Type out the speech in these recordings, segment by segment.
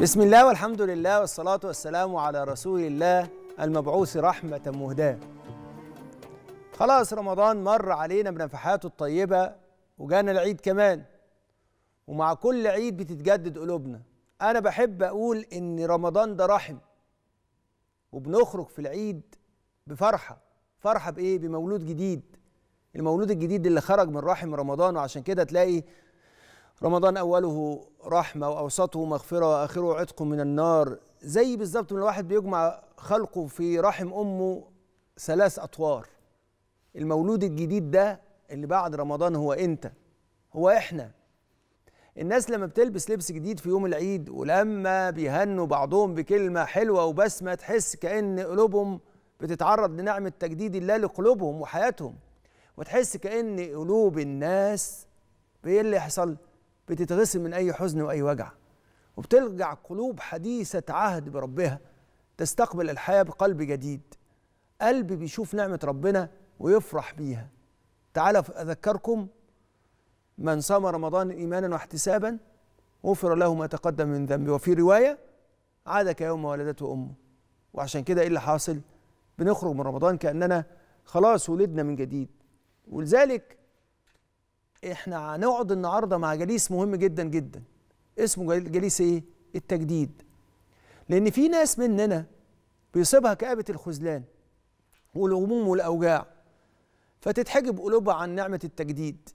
بسم الله والحمد لله والصلاة والسلام على رسول الله المبعوث رحمة مهداة خلاص رمضان مر علينا بنفحاته الطيبة وجانا العيد كمان ومع كل عيد بتتجدد قلوبنا أنا بحب أقول إن رمضان ده رحم وبنخرج في العيد بفرحة فرحة بإيه؟ بمولود جديد المولود الجديد اللي خرج من رحم رمضان وعشان كده تلاقي رمضان أوله رحمة وأوسطه مغفرة وآخره عتق من النار زي بالظبط من الواحد بيجمع خلقه في رحم أمه ثلاث أطوار المولود الجديد ده اللي بعد رمضان هو أنت هو إحنا الناس لما بتلبس لبس جديد في يوم العيد ولما بيهنوا بعضهم بكلمة حلوة وبسمة تحس كأن قلوبهم بتتعرض لنعمة تجديد الله لقلوبهم وحياتهم وتحس كأن قلوب الناس بإيه اللي يحصل؟ بتتغسل من أي حزن وأي وجع وبترجع قلوب حديثة عهد بربها تستقبل الحياة بقلب جديد قلب بيشوف نعمة ربنا ويفرح بيها تعالى أذكركم من صام رمضان إيمانا واحتسابا غفر له ما تقدم من ذنبه وفي رواية عاد كيوم ولدته أمه وعشان كده إيه اللي حاصل بنخرج من رمضان كأننا خلاص ولدنا من جديد ولذلك احنا هنقعد النهارده مع جليس مهم جدا جدا اسمه جليس ايه التجديد لان في ناس مننا بيصيبها كآبة الخذلان والهموم والاوجاع فتتحجب قلوبها عن نعمة التجديد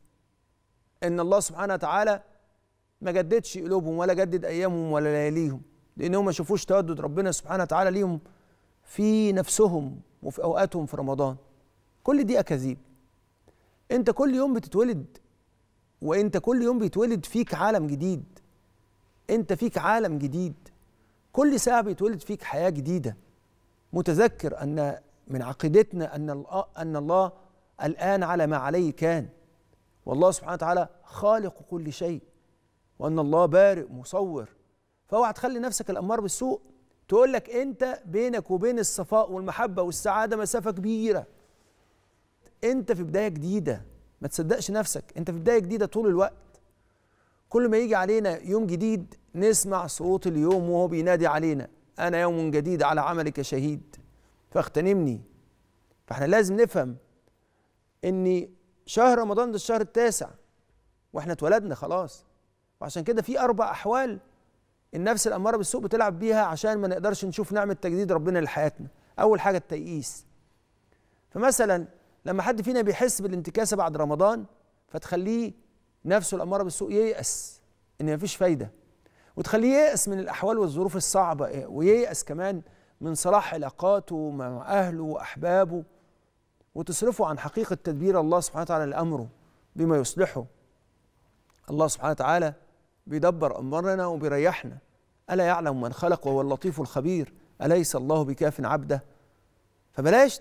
ان الله سبحانه وتعالى ما جددش قلوبهم ولا جدد ايامهم ولا لياليهم لانهم ما شافوش تودد ربنا سبحانه وتعالى ليهم في نفسهم وفي اوقاتهم في رمضان كل دي اكاذيب انت كل يوم بتتولد وانت كل يوم بيتولد فيك عالم جديد انت فيك عالم جديد كل ساعه بيتولد فيك حياه جديده متذكر ان من عقيدتنا ان ان الله الان على ما عليه كان والله سبحانه وتعالى خالق كل شيء وان الله بارئ مصور فاوعى تخلي نفسك الامار بالسوء تقول لك انت بينك وبين الصفاء والمحبه والسعاده مسافه كبيره انت في بدايه جديده ما تصدقش نفسك انت في بدايه جديده طول الوقت كل ما يجي علينا يوم جديد نسمع صوت اليوم وهو بينادي علينا انا يوم جديد على عملك شهيد فاغتنمني فاحنا لازم نفهم ان شهر رمضان ده الشهر التاسع واحنا اتولدنا خلاص وعشان كده في اربع احوال النفس الاماره بالسوء بتلعب بيها عشان ما نقدرش نشوف نعمه تجديد ربنا لحياتنا اول حاجه التيئيس فمثلا لما حد فينا بيحس بالانتكاسه بعد رمضان فتخليه نفسه الاماره بالسوء ييأس ان مفيش فايده وتخليه ييأس من الاحوال والظروف الصعبه وييأس كمان من صلاح علاقاته مع اهله واحبابه وتصرفه عن حقيقه تدبير الله سبحانه وتعالى لامره بما يصلحه الله سبحانه وتعالى بيدبر امرنا وبيريحنا الا يعلم من خلق وهو اللطيف الخبير اليس الله بكاف عبده فبلاش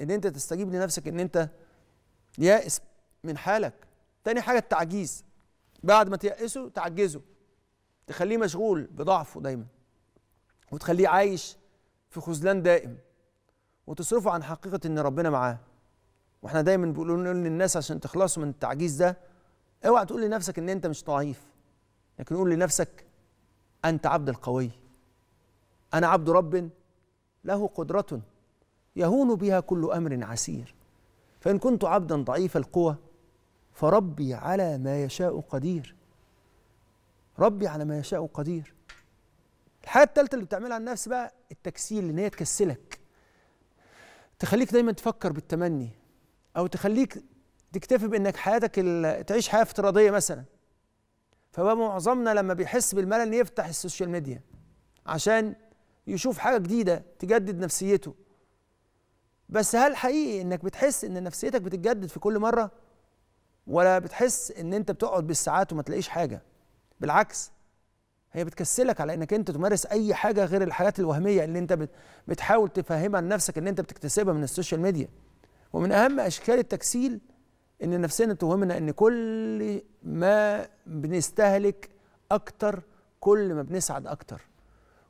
ان انت تستجيب لنفسك ان انت يائس من حالك تاني حاجه التعجيز بعد ما تيأسه تعجزه تخليه مشغول بضعفه دايما وتخليه عايش في خذلان دائم وتصرفه عن حقيقه ان ربنا معاه واحنا دايما بنقول للناس عشان تخلصوا من التعجيز ده اوعى تقول لنفسك ان انت مش ضعيف لكن قول لنفسك انت عبد القوي انا عبد رب له قدره يهون بها كل امر عسير فان كنت عبدا ضعيف القوى فربي على ما يشاء قدير ربي على ما يشاء قدير الحاجه الثالثه اللي بتعملها النفس بقى التكسيل ان هي تكسلك تخليك دايما تفكر بالتمني او تخليك تكتفي بانك حياتك تعيش حياه افتراضيه مثلا فبقى معظمنا لما بيحس بالملل يفتح السوشيال ميديا عشان يشوف حاجه جديده تجدد نفسيته بس هل حقيقي انك بتحس ان نفسيتك بتتجدد في كل مره ولا بتحس ان انت بتقعد بالساعات وما تلاقيش حاجه بالعكس هي بتكسلك على انك انت تمارس اي حاجه غير الحاجات الوهميه اللي انت بتحاول تفهمها لنفسك ان انت بتكتسبها من السوشيال ميديا ومن اهم اشكال التكسيل ان نفسنا توهمنا ان كل ما بنستهلك اكتر كل ما بنسعد اكتر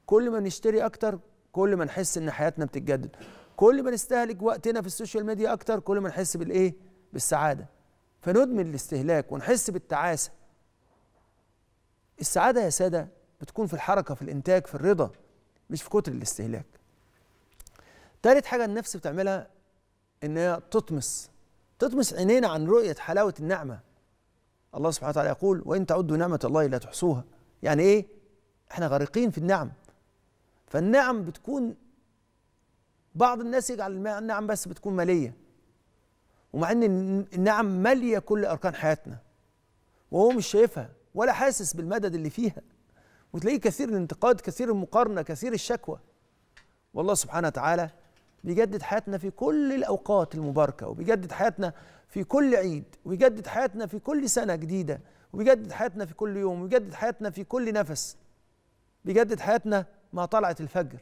كل ما نشتري اكتر كل ما نحس ان حياتنا بتتجدد كل ما نستهلك وقتنا في السوشيال ميديا اكتر كل ما نحس بالايه بالسعاده فندمن الاستهلاك ونحس بالتعاسه السعاده يا ساده بتكون في الحركه في الانتاج في الرضا مش في كتر الاستهلاك ثالث حاجه النفس بتعملها ان هي تطمس تطمس عينينا عن رؤيه حلاوه النعمه الله سبحانه وتعالى يقول وان تعدوا نعمه الله لا تحصوها يعني ايه احنا غارقين في النعم فالنعم بتكون بعض الناس يجعل النعم بس بتكون ماليه ومع ان النعم ماليه كل اركان حياتنا وهو مش شايفها ولا حاسس بالمدد اللي فيها وتلاقيه كثير الانتقاد كثير المقارنه كثير الشكوى والله سبحانه وتعالى بيجدد حياتنا في كل الاوقات المباركه وبيجدد حياتنا في كل عيد وبيجدد حياتنا في كل سنه جديده وبيجدد حياتنا في كل يوم وبيجدد حياتنا في كل نفس بيجدد حياتنا مع طلعه الفجر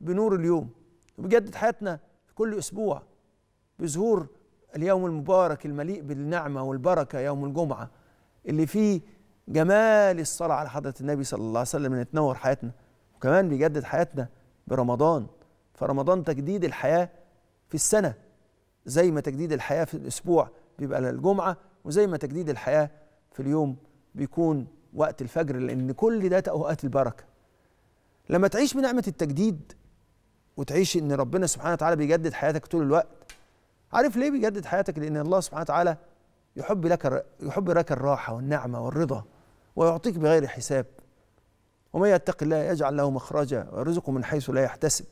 بنور اليوم وبيجدد حياتنا في كل اسبوع بظهور اليوم المبارك المليء بالنعمه والبركه يوم الجمعه اللي فيه جمال الصلاه على حضره النبي صلى الله عليه وسلم ان تنور حياتنا وكمان بيجدد حياتنا برمضان فرمضان تجديد الحياه في السنه زي ما تجديد الحياه في الاسبوع بيبقى للجمعه وزي ما تجديد الحياه في اليوم بيكون وقت الفجر لان كل ده اوقات البركه لما تعيش بنعمه التجديد وتعيش ان ربنا سبحانه وتعالى بيجدد حياتك طول الوقت عارف ليه بيجدد حياتك لان الله سبحانه وتعالى يحب لك يحب لك الراحه والنعمه والرضا ويعطيك بغير حساب ومن يتق الله يجعل له مخرجا ويرزقه من حيث لا يحتسب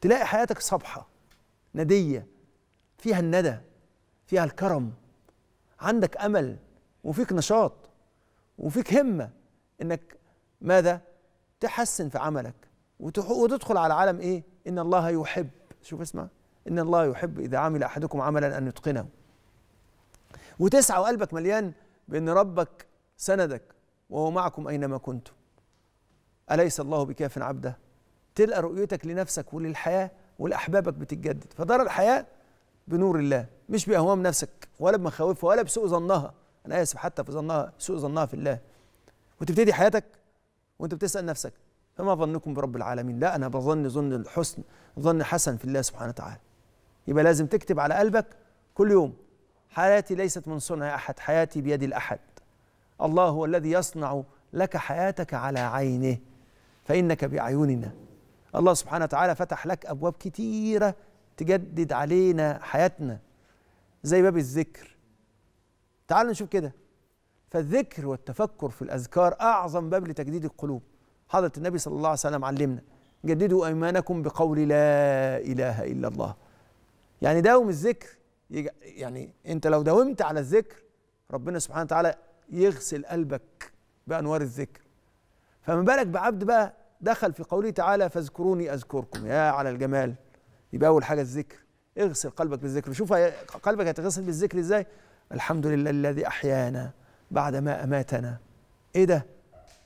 تلاقي حياتك صبحه نديه فيها الندى فيها الكرم عندك امل وفيك نشاط وفيك همه انك ماذا تحسن في عملك وتدخل على عالم ايه إن الله يحب شوف اسمع إن الله يحب إذا عمل أحدكم عملا أن يتقنه وتسعى وقلبك مليان بأن ربك سندك وهو معكم أينما كنتم أليس الله بكاف عبده تلقى رؤيتك لنفسك وللحياة ولأحبابك بتتجدد فدار الحياة بنور الله مش بأهوام نفسك ولا بمخاوفها ولا بسوء ظنها أنا آسف حتى في ظنها سوء ظنها في الله وتبتدي حياتك وأنت بتسأل نفسك فما ظنكم برب العالمين لا أنا بظن ظن الحسن ظن حسن في الله سبحانه وتعالى يبقى لازم تكتب على قلبك كل يوم حياتي ليست من صنع أحد حياتي بيد الأحد الله هو الذي يصنع لك حياتك على عينه فإنك بأعيننا الله سبحانه وتعالى فتح لك أبواب كتيرة تجدد علينا حياتنا زي باب الذكر تعالوا نشوف كده فالذكر والتفكر في الأذكار أعظم باب لتجديد القلوب حضرة النبي صلى الله عليه وسلم علمنا جددوا أيمانكم بقول لا إله إلا الله يعني داوم الذكر يعني أنت لو داومت على الذكر ربنا سبحانه وتعالى يغسل قلبك بأنوار الذكر فما بالك بعبد بقى دخل في قوله تعالى فاذكروني أذكركم يا على الجمال يبقى أول حاجة الذكر اغسل قلبك بالذكر شوف قلبك هيتغسل بالذكر ازاي الحمد لله الذي أحيانا بعد ما أماتنا ايه ده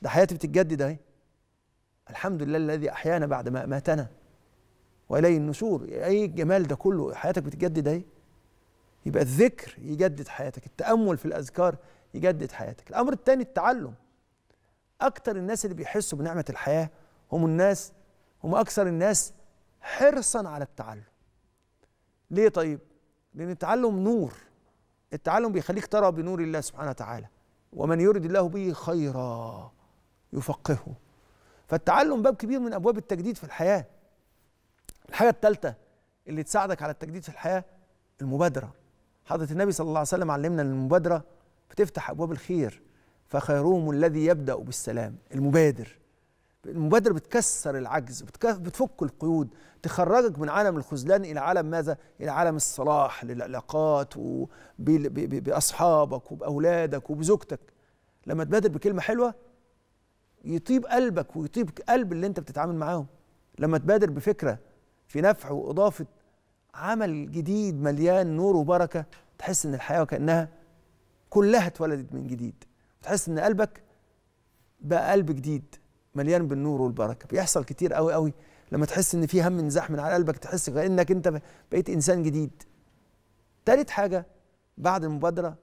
ده حياتي بتتجدد اهي الحمد لله الذي أحيانا بعد ما ماتنا وإليه النشور أي الجمال ده كله حياتك بتجدد أهي يبقى الذكر يجدد حياتك التأمل في الأذكار يجدد حياتك الأمر الثاني التعلم اكثر الناس اللي بيحسوا بنعمة الحياة هم الناس هم أكثر الناس حرصا على التعلم ليه طيب؟ لأن التعلم نور التعلم بيخليك ترى بنور الله سبحانه وتعالى ومن يرد الله به خيرا يفقهه فالتعلم باب كبير من ابواب التجديد في الحياه الحاجه الثالثه اللي تساعدك على التجديد في الحياه المبادره حضره النبي صلى الله عليه وسلم علمنا ان المبادره بتفتح ابواب الخير فخيرهم الذي يبدا بالسلام المبادر المبادرة بتكسر العجز بتفك القيود تخرجك من عالم الخذلان إلى عالم ماذا؟ إلى عالم الصلاح للعلاقات وبأصحابك وبأولادك وبزوجتك لما تبادر بكلمة حلوة يطيب قلبك ويطيب قلب اللي انت بتتعامل معاهم لما تبادر بفكره في نفع واضافه عمل جديد مليان نور وبركه تحس ان الحياه وكانها كلها اتولدت من جديد تحس ان قلبك بقى قلب جديد مليان بالنور والبركه بيحصل كتير قوي قوي لما تحس ان في هم انزاح من على قلبك تحس كانك انت بقيت انسان جديد تالت حاجه بعد المبادره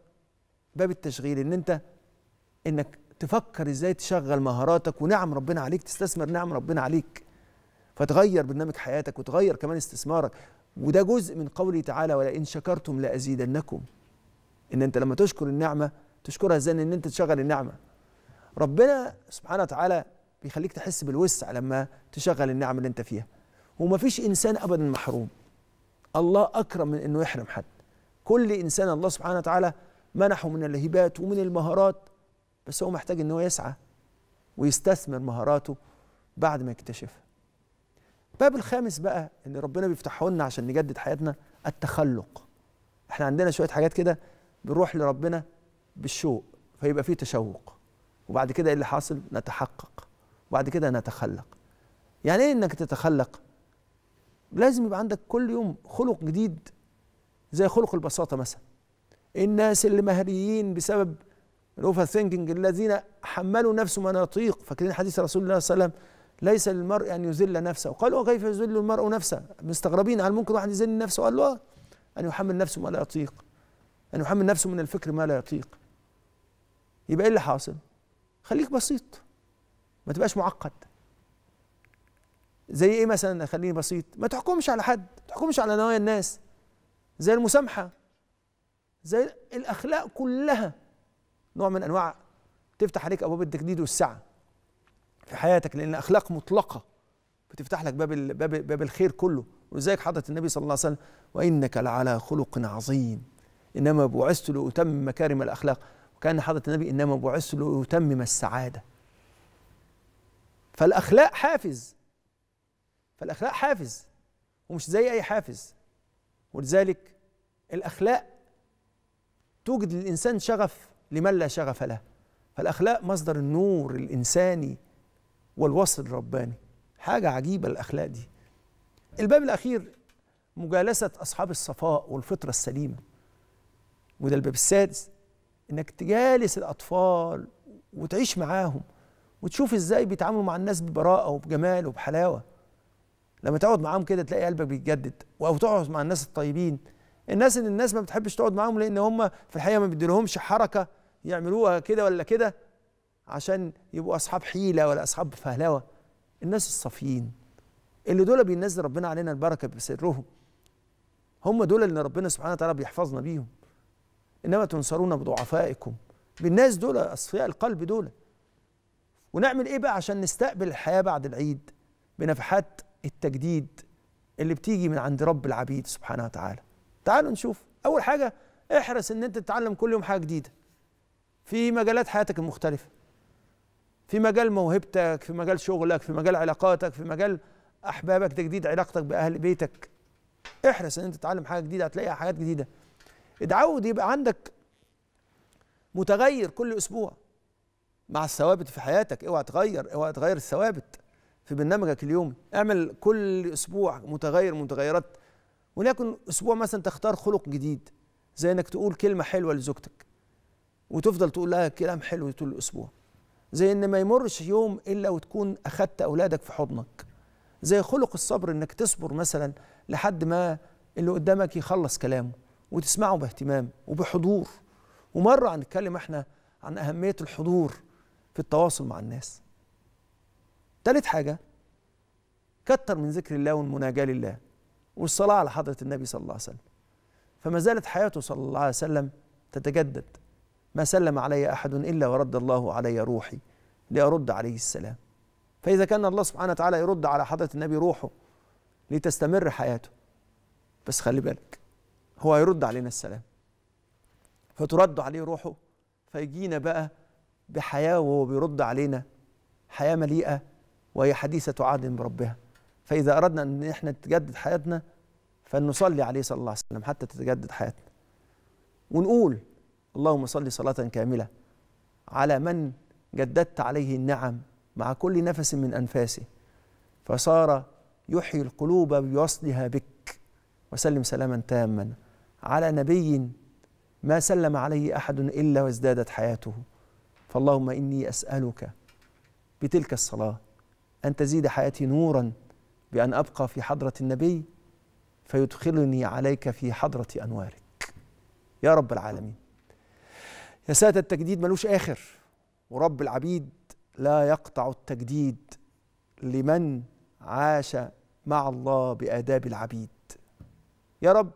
باب التشغيل ان انت انك تفكر ازاي تشغل مهاراتك ونعم ربنا عليك تستثمر نعم ربنا عليك فتغير برنامج حياتك وتغير كمان استثمارك وده جزء من قوله تعالى ولئن شكرتم لازيدنكم ان انت لما تشكر النعمه تشكرها ازاي ان انت تشغل النعمه ربنا سبحانه وتعالى بيخليك تحس بالوسع لما تشغل النعم اللي انت فيها ومفيش انسان ابدا محروم الله اكرم من انه يحرم حد كل انسان الله سبحانه وتعالى منحه من الهبات ومن المهارات بس هو محتاج ان هو يسعى ويستثمر مهاراته بعد ما يكتشفها الباب الخامس بقى ان ربنا بيفتحه لنا عشان نجدد حياتنا التخلق احنا عندنا شويه حاجات كده بنروح لربنا بالشوق فيبقى فيه تشوق وبعد كده ايه اللي حاصل نتحقق وبعد كده نتخلق يعني ايه انك تتخلق لازم يبقى عندك كل يوم خلق جديد زي خلق البساطه مثلا الناس اللي مهريين بسبب الاوفر ثينكينج الذين حملوا نفسهم نطيق فاكرين حديث رسول الله صلى الله عليه وسلم ليس للمرء ان يذل نفسه قالوا وكيف أه، يذل المرء نفسه مستغربين هل ممكن واحد يذل نفسه قال له ان يحمل نفسه ما لا يطيق ان يحمل نفسه من الفكر ما لا يطيق يبقى ايه اللي حاصل خليك بسيط ما تبقاش معقد زي ايه مثلا خليني بسيط ما تحكمش على حد ما تحكمش على نوايا الناس زي المسامحه زي الاخلاق كلها نوع من انواع تفتح عليك ابواب التجديد والسعه في حياتك لان اخلاق مطلقه بتفتح لك باب باب باب الخير كله ولذلك حضره النبي صلى الله عليه وسلم وانك لعلى خلق عظيم انما بعثت لاتمم مكارم الاخلاق وكان حضره النبي انما بعثت لاتمم السعاده فالاخلاق حافز فالاخلاق حافز ومش زي اي حافز ولذلك الاخلاق توجد للانسان شغف لمن لا شغف له فالأخلاق مصدر النور الإنساني والوصل الرباني حاجة عجيبة الأخلاق دي الباب الأخير مجالسة أصحاب الصفاء والفطرة السليمة وده الباب السادس إنك تجالس الأطفال وتعيش معاهم وتشوف إزاي بيتعاملوا مع الناس ببراءة وبجمال وبحلاوة لما تقعد معاهم كده تلاقي قلبك بيتجدد أو تقعد مع الناس الطيبين الناس اللي الناس ما بتحبش تقعد معاهم لأن هم في الحقيقة ما بيديلهمش حركة يعملوها كده ولا كده عشان يبقوا اصحاب حيله ولا اصحاب فهلوه الناس الصافيين اللي دول بينزل ربنا علينا البركه بسرهم هم دول اللي ربنا سبحانه وتعالى بيحفظنا بيهم انما تنصرون بضعفائكم بالناس دول اصفياء القلب دول ونعمل ايه بقى عشان نستقبل الحياه بعد العيد بنفحات التجديد اللي بتيجي من عند رب العبيد سبحانه وتعالى تعالوا نشوف اول حاجه احرص ان انت تتعلم كل يوم حاجه جديده في مجالات حياتك المختلفة في مجال موهبتك في مجال شغلك في مجال علاقاتك في مجال أحبابك تجديد علاقتك بأهل بيتك احرص ان انت تتعلم حاجة جديدة هتلاقي حاجات جديدة اتعود يبقى عندك متغير كل أسبوع مع الثوابت في حياتك اوعى تغير اوعى تغير الثوابت في برنامجك اليومي اعمل كل أسبوع متغير متغيرات وليكن أسبوع مثلا تختار خلق جديد زي انك تقول كلمة حلوة لزوجتك وتفضل تقول لها كلام حلو طول الاسبوع زي ان ما يمرش يوم الا وتكون اخدت اولادك في حضنك زي خلق الصبر انك تصبر مثلا لحد ما اللي قدامك يخلص كلامه وتسمعه باهتمام وبحضور ومره هنتكلم احنا عن اهميه الحضور في التواصل مع الناس تالت حاجه كتر من ذكر الله والمناجاه لله والصلاه على حضره النبي صلى الله عليه وسلم فما زالت حياته صلى الله عليه وسلم تتجدد ما سلم علي أحد إلا ورد الله علي روحي لأرد عليه السلام فإذا كان الله سبحانه وتعالى يرد على حضرة النبي روحه لتستمر حياته بس خلي بالك هو هيرد علينا السلام فترد عليه روحه فيجينا بقى بحياة وهو بيرد علينا حياة مليئة وهي حديثة عهد بربها فإذا أردنا أن إحنا نتجدد حياتنا فنصلي عليه صلى الله عليه وسلم حتى تتجدد حياتنا ونقول اللهم صل صلاة كاملة على من جددت عليه النعم مع كل نفس من أنفاسه فصار يحيي القلوب بوصلها بك وسلم سلاما تاما على نبي ما سلم عليه أحد إلا وازدادت حياته فاللهم إني أسألك بتلك الصلاة أن تزيد حياتي نورا بأن أبقى في حضرة النبي فيدخلني عليك في حضرة أنوارك يا رب العالمين يا سادة التجديد ملوش آخر ورب العبيد لا يقطع التجديد لمن عاش مع الله بآداب العبيد يا رب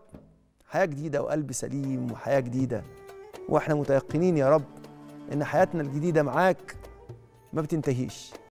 حياة جديدة وقلب سليم وحياة جديدة واحنا متيقنين يا رب ان حياتنا الجديدة معاك ما بتنتهيش